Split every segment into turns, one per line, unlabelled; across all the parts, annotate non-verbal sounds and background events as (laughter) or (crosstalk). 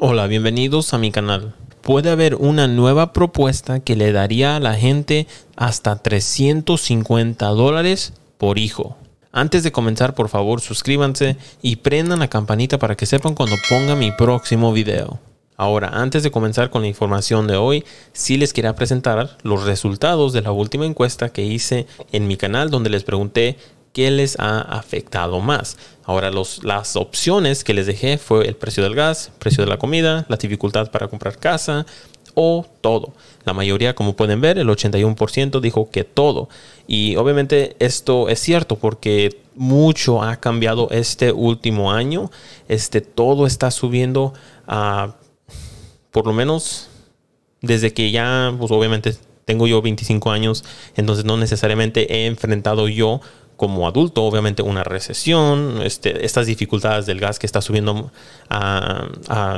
Hola, bienvenidos a mi canal. Puede haber una nueva propuesta que le daría a la gente hasta 350 dólares por hijo. Antes de comenzar, por favor, suscríbanse y prendan la campanita para que sepan cuando ponga mi próximo video. Ahora, antes de comenzar con la información de hoy, sí les quería presentar los resultados de la última encuesta que hice en mi canal donde les pregunté qué les ha afectado más. Ahora, los, las opciones que les dejé fue el precio del gas, precio de la comida, la dificultad para comprar casa o todo. La mayoría, como pueden ver, el 81% dijo que todo. Y obviamente esto es cierto porque mucho ha cambiado este último año. Este todo está subiendo a por lo menos desde que ya, pues obviamente tengo yo 25 años, entonces no necesariamente he enfrentado yo como adulto, obviamente una recesión, este, estas dificultades del gas que está subiendo a,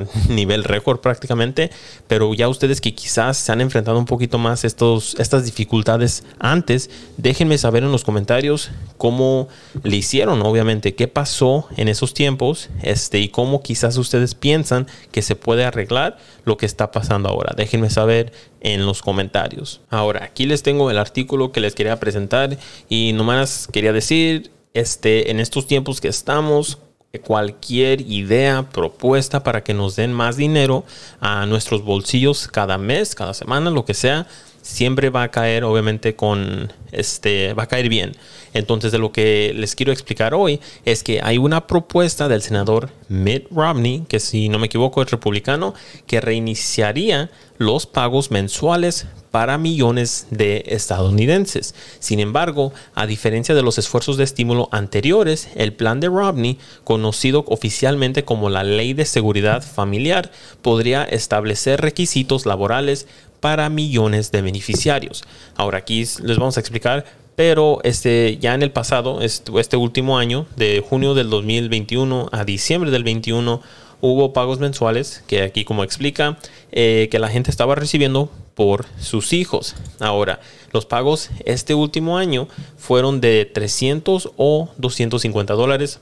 (laughs) nivel récord prácticamente, pero ya ustedes que quizás se han enfrentado un poquito más estos, estas dificultades antes, déjenme saber en los comentarios cómo le hicieron, obviamente, qué pasó en esos tiempos este, y cómo quizás ustedes piensan que se puede arreglar lo que está pasando ahora. Déjenme saber en los comentarios. Ahora, aquí les tengo el artículo que les quería presentar y nomás quería decir, este, en estos tiempos que estamos, cualquier idea, propuesta para que nos den más dinero a nuestros bolsillos cada mes, cada semana, lo que sea, siempre va a caer obviamente con este va a caer bien. Entonces de lo que les quiero explicar hoy es que hay una propuesta del senador Mitt Romney, que si no me equivoco es republicano, que reiniciaría los pagos mensuales para millones de estadounidenses. Sin embargo, a diferencia de los esfuerzos de estímulo anteriores, el plan de Romney, conocido oficialmente como la Ley de Seguridad Familiar, podría establecer requisitos laborales para millones de beneficiarios. Ahora aquí les vamos a explicar pero este, ya en el pasado, este, último año, de junio del 2021 a diciembre del 21, hubo pagos mensuales, que aquí como explica, eh, que la gente estaba recibiendo por sus hijos. Ahora, los pagos este último año fueron de 300 o 250 dólares,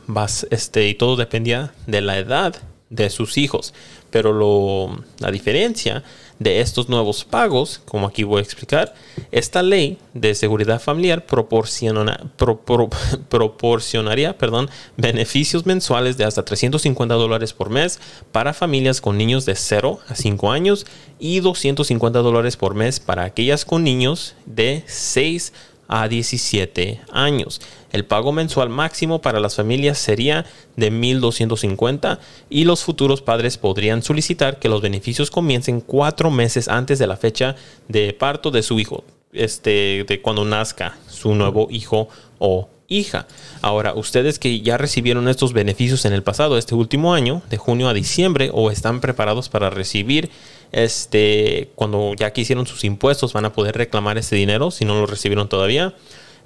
este, y todo dependía de la edad de sus hijos. Pero lo, la diferencia de estos nuevos pagos, como aquí voy a explicar, esta ley de seguridad familiar (laughs) proporcionaría perdón, beneficios mensuales de hasta 350 dólares por mes para familias con niños de 0 a 5 años y 250 dólares por mes para aquellas con niños de 6 a a 17 años. El pago mensual máximo para las familias sería de 1.250 y los futuros padres podrían solicitar que los beneficios comiencen cuatro meses antes de la fecha de parto de su hijo, este, de cuando nazca su nuevo hijo o hija. Ahora, ustedes que ya recibieron estos beneficios en el pasado, este último año, de junio a diciembre, o están preparados para recibir este, cuando ya que hicieron sus impuestos, van a poder reclamar ese dinero si no lo recibieron todavía.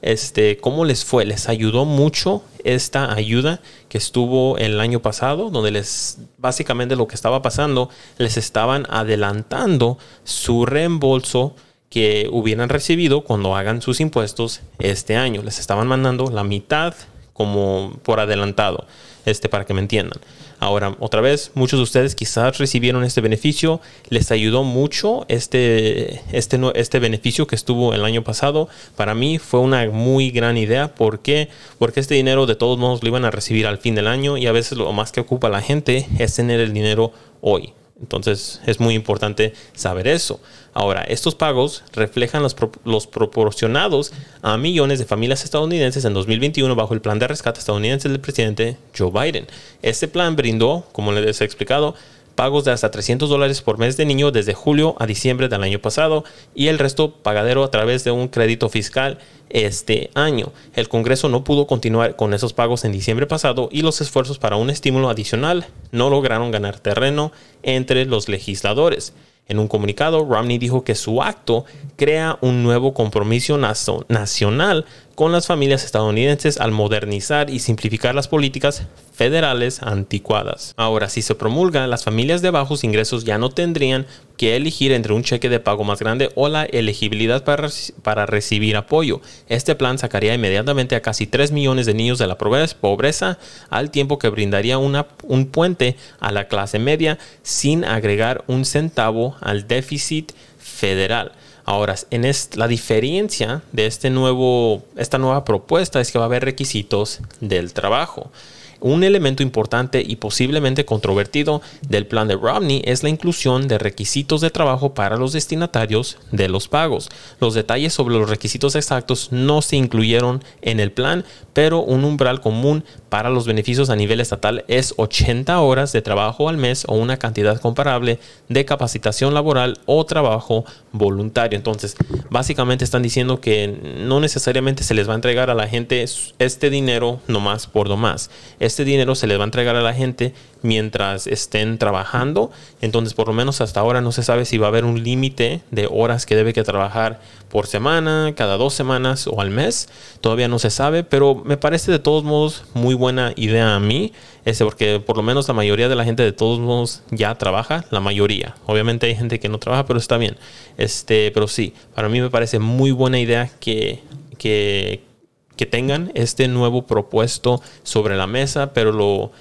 Este, ¿Cómo les fue? ¿Les ayudó mucho esta ayuda que estuvo el año pasado? Donde les, básicamente lo que estaba pasando, les estaban adelantando su reembolso que hubieran recibido cuando hagan sus impuestos este año. Les estaban mandando la mitad como por adelantado, este, para que me entiendan. Ahora, otra vez, muchos de ustedes quizás recibieron este beneficio, les ayudó mucho este, este, este beneficio que estuvo el año pasado. Para mí fue una muy gran idea. ¿Por qué? Porque este dinero de todos modos lo iban a recibir al fin del año y a veces lo más que ocupa la gente es tener el dinero hoy. Entonces es muy importante saber eso. Ahora, estos pagos reflejan los, proporcionados a millones de familias estadounidenses en 2021 bajo el plan de rescate estadounidense del presidente Joe Biden. Este plan brindó, como les he explicado, pagos de hasta 300 dólares por mes de niño desde julio a diciembre del año pasado y el resto pagadero a través de un crédito fiscal este año. El Congreso no pudo continuar con esos pagos en diciembre pasado y los esfuerzos para un estímulo adicional no lograron ganar terreno entre los legisladores. En un comunicado, Romney dijo que su acto crea un nuevo compromiso nacional con las familias estadounidenses al modernizar y simplificar las políticas federales anticuadas. Ahora, si se promulga, las familias de bajos ingresos ya no tendrían que elegir entre un cheque de pago más grande o la elegibilidad para, para recibir apoyo. Este plan sacaría inmediatamente a casi 3 millones de niños de la pobreza al tiempo que brindaría una, un puente a la clase media sin agregar un centavo al déficit federal. Ahora, en la diferencia de este nuevo, esta nueva propuesta es que va a haber requisitos del trabajo. Un elemento importante y posiblemente controvertido del plan de Romney es la inclusión de requisitos de trabajo para los destinatarios de los pagos. Los detalles sobre los requisitos exactos no se incluyeron en el plan, pero un umbral común para los beneficios a nivel estatal es 80 horas de trabajo al mes o una cantidad comparable de capacitación laboral o trabajo voluntario. Entonces, básicamente están diciendo que no necesariamente se les va a entregar a la gente este dinero nomás por nomás. más este dinero se le va a entregar a la gente mientras estén trabajando. Entonces, por lo menos hasta ahora no se sabe si va a haber un límite de horas que debe que trabajar por semana, cada dos semanas o al mes. Todavía no se sabe, pero me parece de todos modos muy buena idea a mí, ese porque por lo menos la mayoría de la gente de todos modos ya trabaja, la mayoría. Obviamente hay gente que no trabaja, pero está bien. Este, pero sí, para mí me parece muy buena idea que, que que tengan este nuevo propuesto sobre la mesa, pero lo,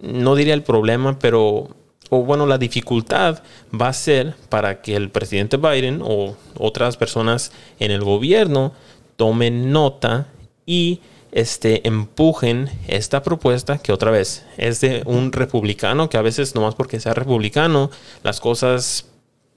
no diría el problema, pero, o bueno, la dificultad va a ser para que el presidente Biden o otras personas en el gobierno tomen nota y este, empujen esta propuesta que otra vez es de un republicano que a veces nomás porque sea republicano las cosas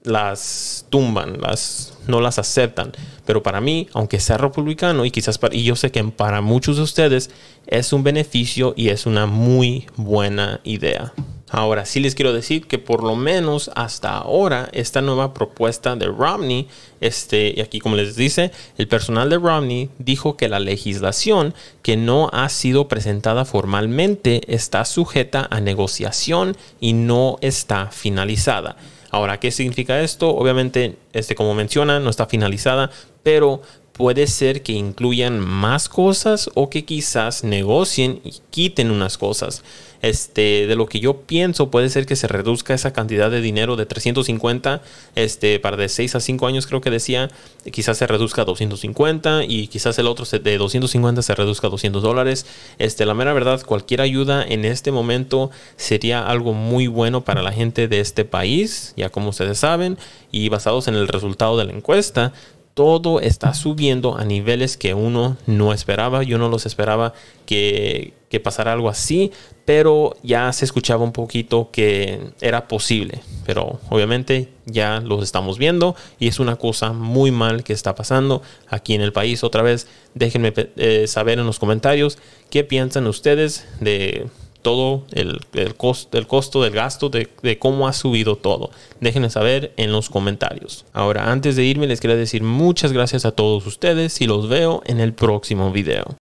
las tumban, las, no las aceptan. Pero para mí, aunque sea republicano, y quizás para, y yo sé que para muchos de ustedes es un beneficio y es una muy buena idea. Ahora sí les quiero decir que por lo menos hasta ahora esta nueva propuesta de Romney, este, y aquí como les dice, el personal de Romney dijo que la legislación que no ha sido presentada formalmente está sujeta a negociación y no está finalizada. Ahora, ¿qué significa esto? Obviamente, este, como menciona, no está finalizada, pero puede ser que incluyan más cosas o que quizás negocien y quiten unas cosas. Este, de lo que yo pienso, puede ser que se reduzca esa cantidad de dinero de 350, este, para de 6 a 5 años creo que decía, quizás se reduzca a 250 y quizás el otro de 250 se reduzca a 200 dólares. Este, la mera verdad, cualquier ayuda en este momento sería algo muy bueno para la gente de este país, ya como ustedes saben, y basados en el resultado de la encuesta, todo está subiendo a niveles que uno no esperaba. Yo no los esperaba que, pasara algo así, pero ya se escuchaba un poquito que era posible. Pero obviamente ya los estamos viendo y es una cosa muy mal que está pasando aquí en el país. Otra vez, déjenme eh, saber en los comentarios qué piensan ustedes de todo el, el, costo del gasto, de, de, cómo ha subido todo. Déjenme saber en los comentarios. Ahora, antes de irme, les quiero decir muchas gracias a todos ustedes y los veo en el próximo video.